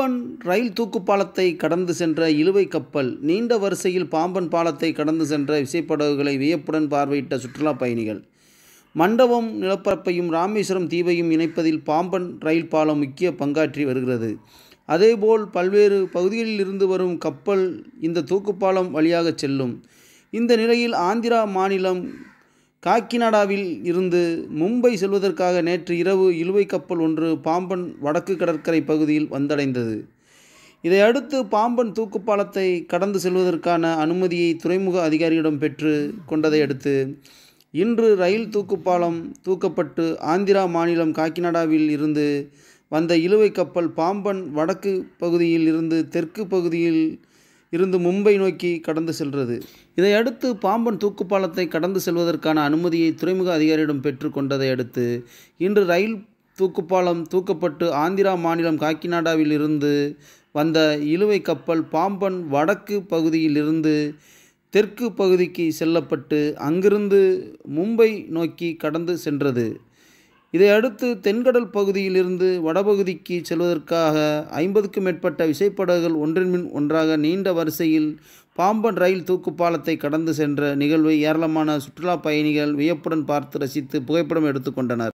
பாம்பன் ரயில் தூக்கு பாலத்தை கடந்து சென்ற இழுவை கப்பல் நீண்ட வரிசையில் பாம்பன் பாலத்தை கடந்து சென்ற விசைப்படகுகளை வியப்புடன் பார்வையிட்ட சுற்றுலா பயணிகள் மண்டபம் நிலப்பரப்பையும் ராமேஸ்வரம் தீவையும் இணைப்பதில் பாம்பன் ரயில் பாலம் முக்கிய பங்காற்றி வருகிறது அதேபோல் பல்வேறு பகுதிகளில் இருந்து வரும் கப்பல் இந்த தூக்குப்பாலம் வழியாக செல்லும் இந்த நிலையில் ஆந்திரா மாநிலம் காக்கிநாடாவில் இருந்து மும்பை செல்வதற்காக நேற்று இரவு இழுவை கப்பல் ஒன்று பாம்பன் வடக்கு கடற்கரை பகுதியில் வந்தடைந்தது இதையடுத்து பாம்பன் தூக்குப்பாலத்தை கடந்து செல்வதற்கான அனுமதியை துறைமுக அதிகாரியிடம் பெற்று கொண்டதை அடுத்து இன்று ரயில் தூக்குப்பாலம் தூக்கப்பட்டு ஆந்திரா மாநிலம் காக்கிநாடாவில் இருந்து வந்த இழுவை கப்பல் பாம்பன் வடக்கு பகுதியில் இருந்து தெற்கு பகுதியில் இருந்து மும்பை நோக்கி கடந்து செல்கிறது இதையடுத்து பாம்பன் தூக்குப்பாலத்தை கடந்து செல்வதற்கான அனுமதியை துறைமுக அதிகாரியிடம் பெற்றுக்கொண்டதை அடுத்து இன்று ரயில் தூக்குப்பாலம் தூக்கப்பட்டு ஆந்திரா மாநிலம் காக்கிநாடாவில் இருந்து வந்த இழுவை கப்பல் பாம்பன் வடக்கு பகுதியிலிருந்து தெற்கு பகுதிக்கு செல்லப்பட்டு அங்கிருந்து மும்பை நோக்கி கடந்து சென்றது இதையடுத்து தென்கடல் பகுதியிலிருந்து வடபகுதிக்கு செல்வதற்காக ஐம்பதுக்கும் மேற்பட்ட விசைப்படகுகள் ஒன்றின் மின் ஒன்றாக நீண்ட வரிசையில் பாம்பன் ரயில் தூக்குப்பாலத்தை கடந்து சென்ற நிகழ்வை ஏராளமான சுற்றுலா பயணிகள் வியப்புடன் பார்த்து ரசித்து புகைப்படம் எடுத்துக்கொண்டனர்